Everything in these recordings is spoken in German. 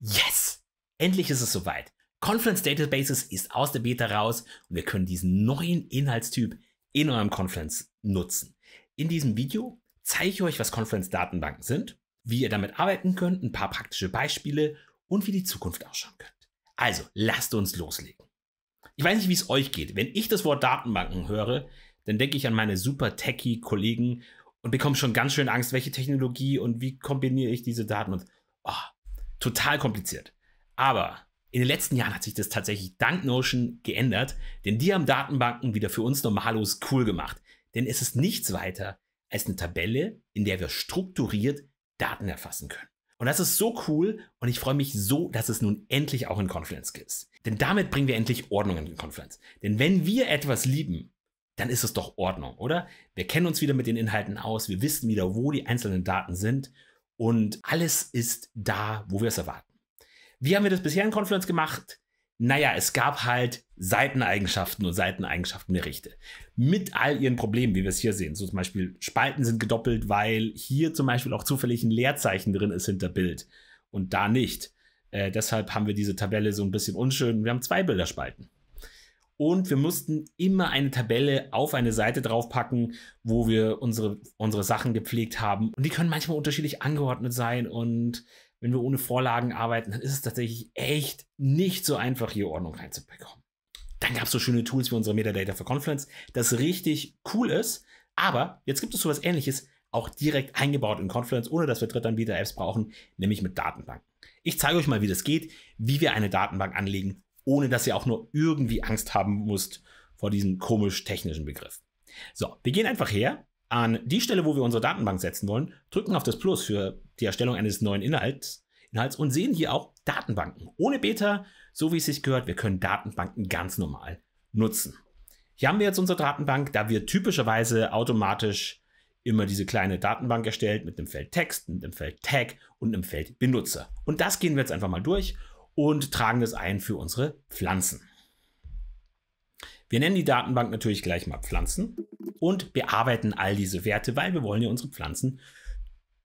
Yes! Endlich ist es soweit. Confluence Databases ist aus der Beta raus und wir können diesen neuen Inhaltstyp in eurem Confluence nutzen. In diesem Video zeige ich euch, was Confluence Datenbanken sind, wie ihr damit arbeiten könnt, ein paar praktische Beispiele und wie die Zukunft ausschauen könnt. Also, lasst uns loslegen. Ich weiß nicht, wie es euch geht. Wenn ich das Wort Datenbanken höre, dann denke ich an meine super techie Kollegen und bekomme schon ganz schön Angst, welche Technologie und wie kombiniere ich diese Daten und oh, total kompliziert. Aber in den letzten Jahren hat sich das tatsächlich dank Notion geändert, denn die haben Datenbanken wieder für uns Normalos cool gemacht. Denn es ist nichts weiter als eine Tabelle, in der wir strukturiert Daten erfassen können. Und das ist so cool und ich freue mich so, dass es nun endlich auch in Confluence ist. Denn damit bringen wir endlich Ordnung in Confluence. Denn wenn wir etwas lieben, dann ist es doch Ordnung, oder? Wir kennen uns wieder mit den Inhalten aus, wir wissen wieder, wo die einzelnen Daten sind und alles ist da, wo wir es erwarten. Wie haben wir das bisher in Confluence gemacht? Naja, es gab halt Seiteneigenschaften und Seiteneigenschaftenberichte. Mit all ihren Problemen, wie wir es hier sehen. So zum Beispiel Spalten sind gedoppelt, weil hier zum Beispiel auch zufällig ein Leerzeichen drin ist hinter Bild und da nicht. Äh, deshalb haben wir diese Tabelle so ein bisschen unschön. Wir haben zwei Bilderspalten. Und wir mussten immer eine Tabelle auf eine Seite draufpacken, wo wir unsere, unsere Sachen gepflegt haben. Und die können manchmal unterschiedlich angeordnet sein. Und wenn wir ohne Vorlagen arbeiten, dann ist es tatsächlich echt nicht so einfach, hier Ordnung reinzubekommen. Dann gab es so schöne Tools wie unsere Metadata for Confluence, das richtig cool ist. Aber jetzt gibt es so sowas ähnliches, auch direkt eingebaut in Confluence, ohne dass wir Drittanbieter-Apps brauchen, nämlich mit Datenbanken. Ich zeige euch mal, wie das geht, wie wir eine Datenbank anlegen ohne dass ihr auch nur irgendwie Angst haben musst vor diesem komisch technischen Begriff. So, wir gehen einfach her an die Stelle, wo wir unsere Datenbank setzen wollen, drücken auf das Plus für die Erstellung eines neuen Inhalts, Inhalts und sehen hier auch Datenbanken. Ohne Beta, so wie es sich gehört, wir können Datenbanken ganz normal nutzen. Hier haben wir jetzt unsere Datenbank, da wird typischerweise automatisch immer diese kleine Datenbank erstellt mit dem Feld Text, mit dem Feld Tag und einem Feld Benutzer. Und das gehen wir jetzt einfach mal durch und tragen das ein für unsere Pflanzen. Wir nennen die Datenbank natürlich gleich mal Pflanzen und bearbeiten all diese Werte, weil wir wollen ja unsere Pflanzen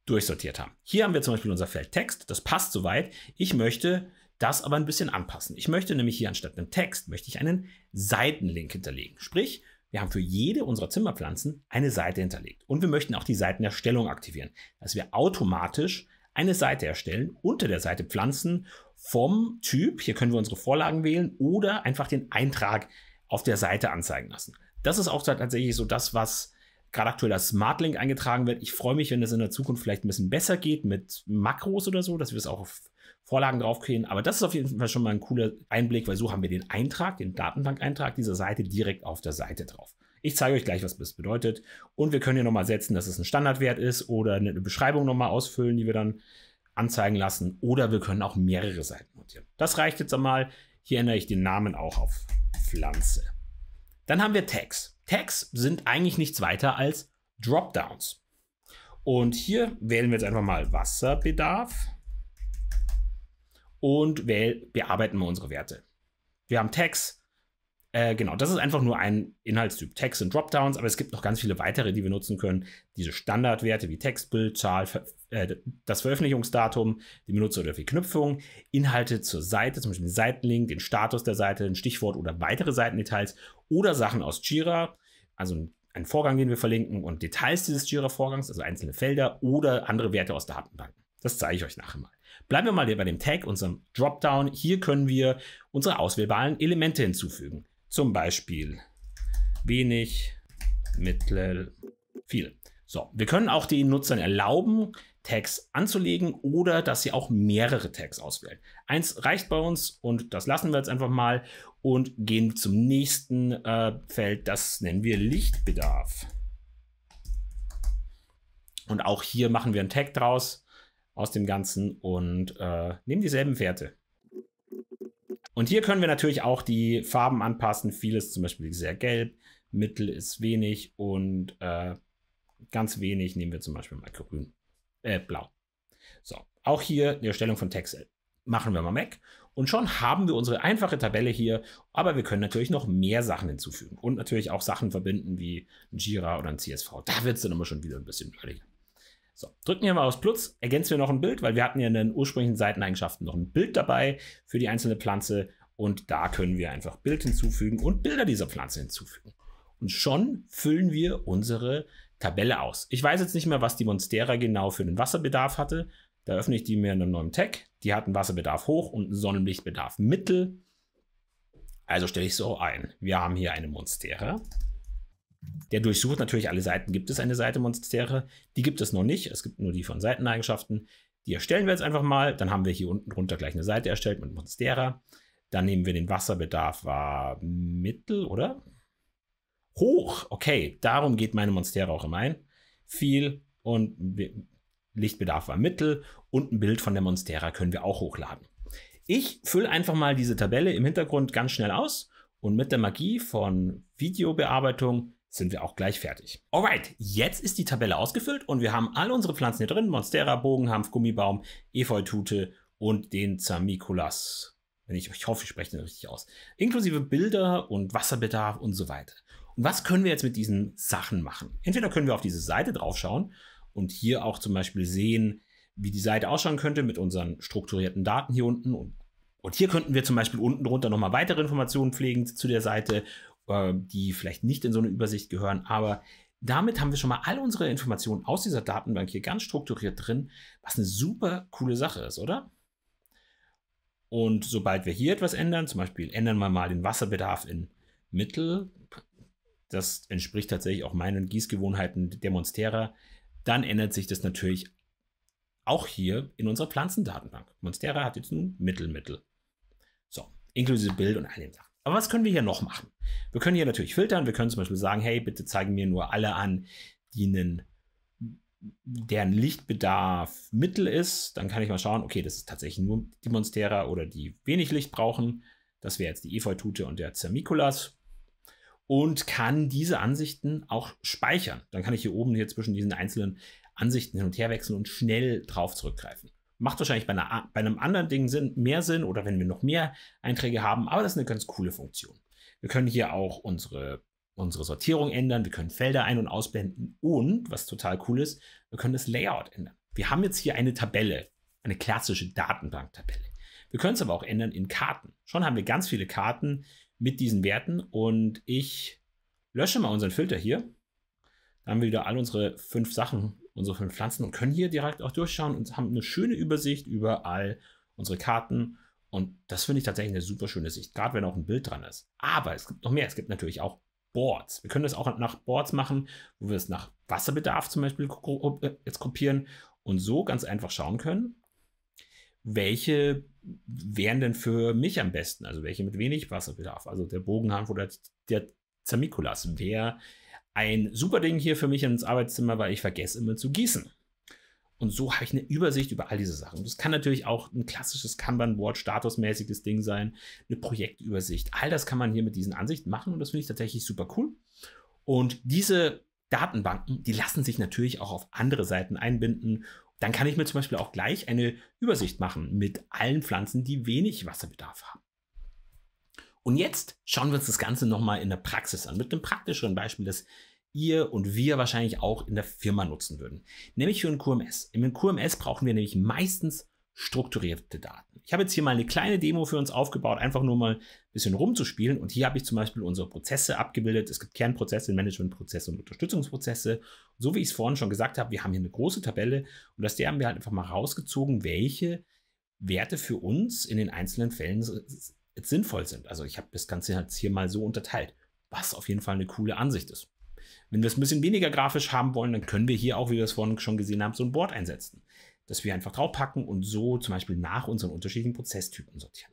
durchsortiert haben. Hier haben wir zum Beispiel unser Feld Text, das passt soweit. Ich möchte das aber ein bisschen anpassen. Ich möchte nämlich hier anstatt einem Text, möchte ich einen Seitenlink hinterlegen. Sprich, wir haben für jede unserer Zimmerpflanzen eine Seite hinterlegt. Und wir möchten auch die Seitenerstellung aktivieren, dass wir automatisch eine Seite erstellen, unter der Seite Pflanzen vom Typ, hier können wir unsere Vorlagen wählen, oder einfach den Eintrag auf der Seite anzeigen lassen. Das ist auch tatsächlich so das, was gerade aktuell als Smartlink eingetragen wird. Ich freue mich, wenn das in der Zukunft vielleicht ein bisschen besser geht mit Makros oder so, dass wir es auch auf Vorlagen draufkriegen. Aber das ist auf jeden Fall schon mal ein cooler Einblick, weil so haben wir den Eintrag, den Datenbank-Eintrag dieser Seite direkt auf der Seite drauf. Ich zeige euch gleich, was das bedeutet. Und wir können hier nochmal setzen, dass es ein Standardwert ist oder eine Beschreibung nochmal ausfüllen, die wir dann anzeigen lassen oder wir können auch mehrere Seiten montieren. Das reicht jetzt einmal. Hier ändere ich den Namen auch auf Pflanze. Dann haben wir Tags. Tags sind eigentlich nichts weiter als Dropdowns. Und hier wählen wir jetzt einfach mal Wasserbedarf und bearbeiten wir unsere Werte. Wir haben Tags. Äh, genau, das ist einfach nur ein Inhaltstyp. Tags und Dropdowns, aber es gibt noch ganz viele weitere, die wir nutzen können. Diese Standardwerte wie Textbild, Bild, Zahl, äh, das Veröffentlichungsdatum, die Benutzer oder Verknüpfung, Inhalte zur Seite, zum Beispiel den Seitenlink, den Status der Seite, ein Stichwort oder weitere Seitendetails oder Sachen aus Jira, also einen Vorgang, den wir verlinken und Details dieses Jira-Vorgangs, also einzelne Felder oder andere Werte aus Datenbanken. Das zeige ich euch nachher mal. Bleiben wir mal hier bei dem Tag, unserem Dropdown. Hier können wir unsere auswählbaren Elemente hinzufügen. Zum Beispiel wenig, mittel, viel. So, wir können auch den Nutzern erlauben, Tags anzulegen oder dass sie auch mehrere Tags auswählen. Eins reicht bei uns und das lassen wir jetzt einfach mal und gehen zum nächsten äh, Feld. Das nennen wir Lichtbedarf. Und auch hier machen wir einen Tag draus aus dem Ganzen und äh, nehmen dieselben Werte. Und hier können wir natürlich auch die Farben anpassen. Vieles zum Beispiel sehr gelb, mittel ist wenig und äh, ganz wenig nehmen wir zum Beispiel mal grün äh, blau. So, auch hier die Erstellung von Texel. Machen wir mal Mac und schon haben wir unsere einfache Tabelle hier, aber wir können natürlich noch mehr Sachen hinzufügen und natürlich auch Sachen verbinden wie ein Jira oder ein CSV. Da wird es dann immer schon wieder ein bisschen blödig. So, drücken wir mal aufs Plus, ergänzen wir noch ein Bild, weil wir hatten ja in den ursprünglichen Seiteneigenschaften noch ein Bild dabei für die einzelne Pflanze und da können wir einfach Bild hinzufügen und Bilder dieser Pflanze hinzufügen. Und schon füllen wir unsere Tabelle aus. Ich weiß jetzt nicht mehr, was die Monstera genau für den Wasserbedarf hatte. Da öffne ich die mir in einem neuen Tag. Die hatten Wasserbedarf hoch und Sonnenlichtbedarf mittel. Also stelle ich so ein. Wir haben hier eine Monstera. Der durchsucht natürlich alle Seiten. Gibt es eine Seite Monstera? Die gibt es noch nicht. Es gibt nur die von Seiteneigenschaften. Die erstellen wir jetzt einfach mal. Dann haben wir hier unten drunter gleich eine Seite erstellt mit Monstera. Dann nehmen wir den Wasserbedarf war mittel, oder? hoch. Okay, darum geht meine Monstera auch immer ein. Viel und Lichtbedarf war mittel und ein Bild von der Monstera können wir auch hochladen. Ich fülle einfach mal diese Tabelle im Hintergrund ganz schnell aus und mit der Magie von Videobearbeitung sind wir auch gleich fertig. Alright, jetzt ist die Tabelle ausgefüllt und wir haben all unsere Pflanzen hier drin. Monstera, Bogenhanf, Gummibaum, Efeutute und den Zamikulas. Ich, ich hoffe, ich spreche den richtig aus. Inklusive Bilder und Wasserbedarf und so weiter was können wir jetzt mit diesen Sachen machen? Entweder können wir auf diese Seite draufschauen und hier auch zum Beispiel sehen, wie die Seite ausschauen könnte mit unseren strukturierten Daten hier unten. Und, und hier könnten wir zum Beispiel unten drunter nochmal weitere Informationen pflegen zu der Seite, äh, die vielleicht nicht in so eine Übersicht gehören. Aber damit haben wir schon mal all unsere Informationen aus dieser Datenbank hier ganz strukturiert drin, was eine super coole Sache ist, oder? Und sobald wir hier etwas ändern, zum Beispiel ändern wir mal den Wasserbedarf in Mittel, das entspricht tatsächlich auch meinen Gießgewohnheiten der Monstera, dann ändert sich das natürlich auch hier in unserer Pflanzendatenbank. Monstera hat jetzt nun Mittelmittel. So, inklusive Bild und all den Sachen. Aber was können wir hier noch machen? Wir können hier natürlich filtern. Wir können zum Beispiel sagen, hey, bitte zeigen mir nur alle an, die einen, deren Lichtbedarf mittel ist. Dann kann ich mal schauen, okay, das ist tatsächlich nur die Monstera oder die wenig Licht brauchen. Das wäre jetzt die Efeutute und der Zermiculas und kann diese Ansichten auch speichern. Dann kann ich hier oben hier zwischen diesen einzelnen Ansichten hin und her wechseln und schnell drauf zurückgreifen. Macht wahrscheinlich bei, einer, bei einem anderen Ding Sinn, mehr Sinn oder wenn wir noch mehr Einträge haben, aber das ist eine ganz coole Funktion. Wir können hier auch unsere, unsere Sortierung ändern, wir können Felder ein- und ausblenden und, was total cool ist, wir können das Layout ändern. Wir haben jetzt hier eine Tabelle, eine klassische Datenbanktabelle. Wir können es aber auch ändern in Karten. Schon haben wir ganz viele Karten, mit diesen Werten. Und ich lösche mal unseren Filter hier. Dann haben wir wieder all unsere fünf Sachen, unsere fünf Pflanzen und können hier direkt auch durchschauen und haben eine schöne Übersicht über all unsere Karten. Und das finde ich tatsächlich eine super schöne Sicht, gerade wenn auch ein Bild dran ist. Aber es gibt noch mehr. Es gibt natürlich auch Boards. Wir können das auch nach Boards machen, wo wir es nach Wasserbedarf zum Beispiel äh, jetzt kopieren und so ganz einfach schauen können, welche wären denn für mich am besten? Also welche mit wenig Wasserbedarf? Also der Bogenhahn oder der Zamikulas wäre ein super Ding hier für mich ins Arbeitszimmer, weil ich vergesse immer zu gießen. Und so habe ich eine Übersicht über all diese Sachen. Das kann natürlich auch ein klassisches Kanban-Board, statusmäßiges Ding sein, eine Projektübersicht. All das kann man hier mit diesen Ansichten machen und das finde ich tatsächlich super cool. Und diese Datenbanken, die lassen sich natürlich auch auf andere Seiten einbinden dann kann ich mir zum Beispiel auch gleich eine Übersicht machen mit allen Pflanzen, die wenig Wasserbedarf haben. Und jetzt schauen wir uns das Ganze nochmal in der Praxis an, mit einem praktischeren Beispiel, das ihr und wir wahrscheinlich auch in der Firma nutzen würden, nämlich für ein QMS. Im QMS brauchen wir nämlich meistens strukturierte Daten. Ich habe jetzt hier mal eine kleine Demo für uns aufgebaut, einfach nur mal ein bisschen rumzuspielen. Und hier habe ich zum Beispiel unsere Prozesse abgebildet. Es gibt Kernprozesse, Managementprozesse und Unterstützungsprozesse. Und so wie ich es vorhin schon gesagt habe, wir haben hier eine große Tabelle und aus der haben wir halt einfach mal rausgezogen, welche Werte für uns in den einzelnen Fällen sinnvoll sind. Also ich habe das Ganze jetzt halt hier mal so unterteilt, was auf jeden Fall eine coole Ansicht ist. Wenn wir es ein bisschen weniger grafisch haben wollen, dann können wir hier auch, wie wir es vorhin schon gesehen haben, so ein Board einsetzen dass wir einfach draufpacken und so zum Beispiel nach unseren unterschiedlichen Prozesstypen sortieren.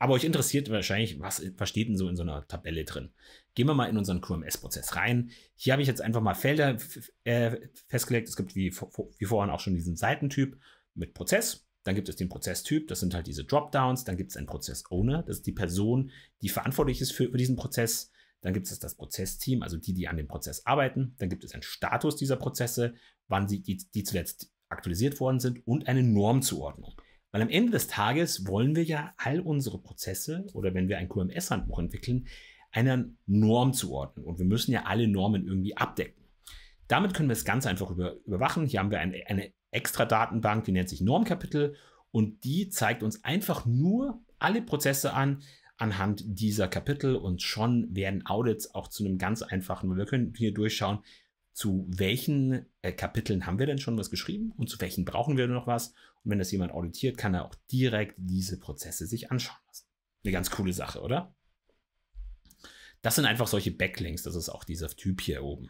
Aber euch interessiert wahrscheinlich, was, was steht denn so in so einer Tabelle drin? Gehen wir mal in unseren QMS-Prozess rein. Hier habe ich jetzt einfach mal Felder äh, festgelegt. Es gibt wie, wie vorhin auch schon diesen Seitentyp mit Prozess. Dann gibt es den Prozesstyp, das sind halt diese Dropdowns. Dann gibt es einen Prozess-Owner, das ist die Person, die verantwortlich ist für, für diesen Prozess. Dann gibt es das Prozessteam, also die, die an dem Prozess arbeiten. Dann gibt es einen Status dieser Prozesse, wann sie die, die zuletzt aktualisiert worden sind und eine Normzuordnung. Weil am Ende des Tages wollen wir ja all unsere Prozesse oder wenn wir ein QMS-Handbuch entwickeln, einer Norm zuordnen. Und wir müssen ja alle Normen irgendwie abdecken. Damit können wir es ganz einfach über, überwachen. Hier haben wir eine, eine extra Datenbank, die nennt sich Normkapitel und die zeigt uns einfach nur alle Prozesse an anhand dieser Kapitel und schon werden Audits auch zu einem ganz einfachen, wir können hier durchschauen, zu welchen äh, Kapiteln haben wir denn schon was geschrieben und zu welchen brauchen wir noch was. Und wenn das jemand auditiert, kann er auch direkt diese Prozesse sich anschauen lassen. Eine ganz coole Sache, oder? Das sind einfach solche Backlinks, das ist auch dieser Typ hier oben.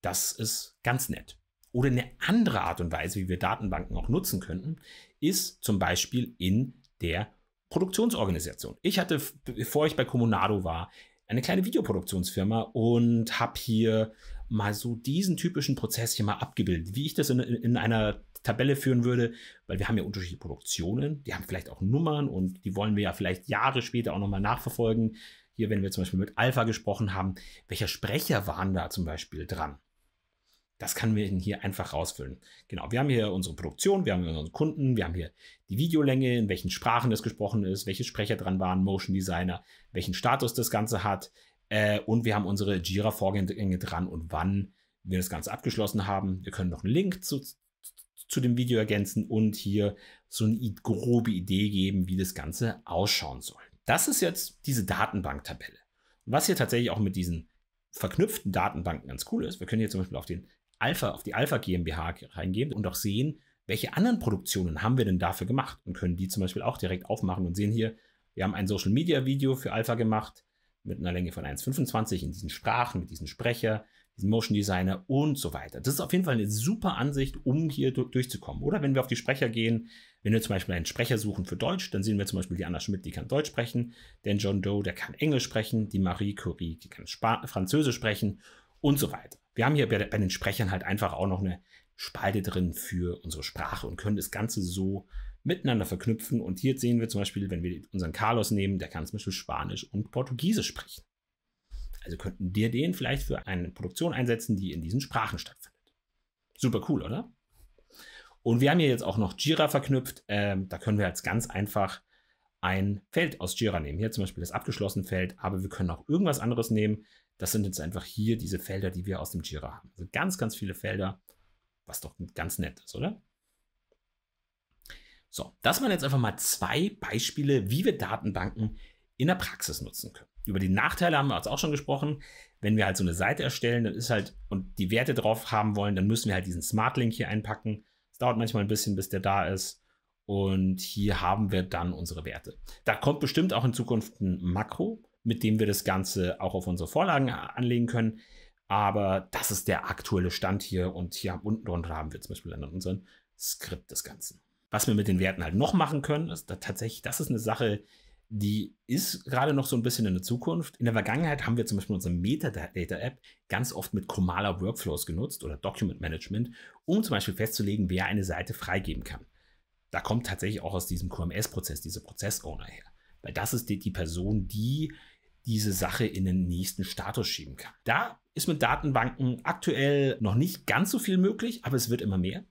Das ist ganz nett. Oder eine andere Art und Weise, wie wir Datenbanken auch nutzen könnten, ist zum Beispiel in der Produktionsorganisation. Ich hatte, bevor ich bei Comunado war, eine kleine Videoproduktionsfirma und habe hier mal so diesen typischen Prozess hier mal abgebildet, wie ich das in, in einer Tabelle führen würde, weil wir haben ja unterschiedliche Produktionen, die haben vielleicht auch Nummern und die wollen wir ja vielleicht Jahre später auch nochmal nachverfolgen. Hier, wenn wir zum Beispiel mit Alpha gesprochen haben, welcher Sprecher waren da zum Beispiel dran? Das kann wir hier einfach rausfüllen. Genau, wir haben hier unsere Produktion, wir haben unseren Kunden, wir haben hier die Videolänge, in welchen Sprachen das gesprochen ist, welche Sprecher dran waren, Motion Designer, welchen Status das Ganze hat, äh, und wir haben unsere Jira-Vorgänge dran und wann wir das Ganze abgeschlossen haben. Wir können noch einen Link zu, zu dem Video ergänzen und hier so eine grobe Idee geben, wie das Ganze ausschauen soll. Das ist jetzt diese Datenbank-Tabelle. Was hier tatsächlich auch mit diesen verknüpften Datenbanken ganz cool ist, wir können hier zum Beispiel auf, den Alpha, auf die Alpha GmbH reingehen und auch sehen, welche anderen Produktionen haben wir denn dafür gemacht und können die zum Beispiel auch direkt aufmachen und sehen hier, wir haben ein Social Media Video für Alpha gemacht, mit einer Länge von 1,25 in diesen Sprachen, mit diesem Sprecher, diesem Motion Designer und so weiter. Das ist auf jeden Fall eine super Ansicht, um hier durchzukommen. Oder wenn wir auf die Sprecher gehen, wenn wir zum Beispiel einen Sprecher suchen für Deutsch, dann sehen wir zum Beispiel die Anna Schmidt, die kann Deutsch sprechen, den John Doe, der kann Englisch sprechen, die Marie Curie, die kann Spa Französisch sprechen und so weiter. Wir haben hier bei, bei den Sprechern halt einfach auch noch eine Spalte drin für unsere Sprache und können das Ganze so miteinander verknüpfen. Und hier sehen wir zum Beispiel, wenn wir unseren Carlos nehmen, der kann zum Beispiel Spanisch und Portugiesisch sprechen. Also könnten wir den vielleicht für eine Produktion einsetzen, die in diesen Sprachen stattfindet. Super cool, oder? Und wir haben hier jetzt auch noch Jira verknüpft. Ähm, da können wir jetzt ganz einfach ein Feld aus Jira nehmen. Hier zum Beispiel das abgeschlossene Feld, aber wir können auch irgendwas anderes nehmen. Das sind jetzt einfach hier diese Felder, die wir aus dem Jira haben. Also ganz, ganz viele Felder, was doch ganz nett ist, oder? So, das waren jetzt einfach mal zwei Beispiele, wie wir Datenbanken in der Praxis nutzen können. Über die Nachteile haben wir jetzt auch schon gesprochen. Wenn wir halt so eine Seite erstellen, dann ist halt und die Werte drauf haben wollen, dann müssen wir halt diesen Smart Link hier einpacken. Es dauert manchmal ein bisschen, bis der da ist. Und hier haben wir dann unsere Werte. Da kommt bestimmt auch in Zukunft ein Makro, mit dem wir das Ganze auch auf unsere Vorlagen anlegen können. Aber das ist der aktuelle Stand hier und hier unten drunter haben wir zum Beispiel dann unseren Skript des Ganzen. Was wir mit den Werten halt noch machen können, ist da tatsächlich, das ist eine Sache, die ist gerade noch so ein bisschen in der Zukunft. In der Vergangenheit haben wir zum Beispiel unsere Metadata-App ganz oft mit Komala Workflows genutzt oder Document Management, um zum Beispiel festzulegen, wer eine Seite freigeben kann. Da kommt tatsächlich auch aus diesem QMS-Prozess, diese Prozess-Owner her. Weil das ist die, die Person, die diese Sache in den nächsten Status schieben kann. Da ist mit Datenbanken aktuell noch nicht ganz so viel möglich, aber es wird immer mehr.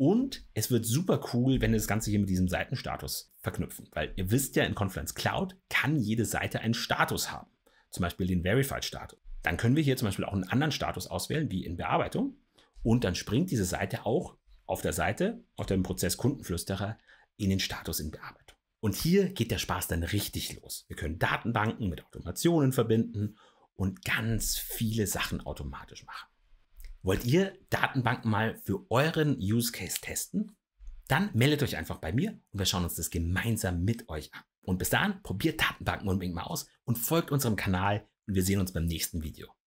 Und es wird super cool, wenn wir das Ganze hier mit diesem Seitenstatus verknüpfen, weil ihr wisst ja, in Confluence Cloud kann jede Seite einen Status haben, zum Beispiel den Verified-Status. Dann können wir hier zum Beispiel auch einen anderen Status auswählen, wie in Bearbeitung. Und dann springt diese Seite auch auf der Seite, auf dem Prozess Kundenflüsterer, in den Status in Bearbeitung. Und hier geht der Spaß dann richtig los. Wir können Datenbanken mit Automationen verbinden und ganz viele Sachen automatisch machen. Wollt ihr Datenbanken mal für euren Use Case testen? Dann meldet euch einfach bei mir und wir schauen uns das gemeinsam mit euch an. Und bis dahin, probiert Datenbanken unbedingt mal aus und folgt unserem Kanal und wir sehen uns beim nächsten Video.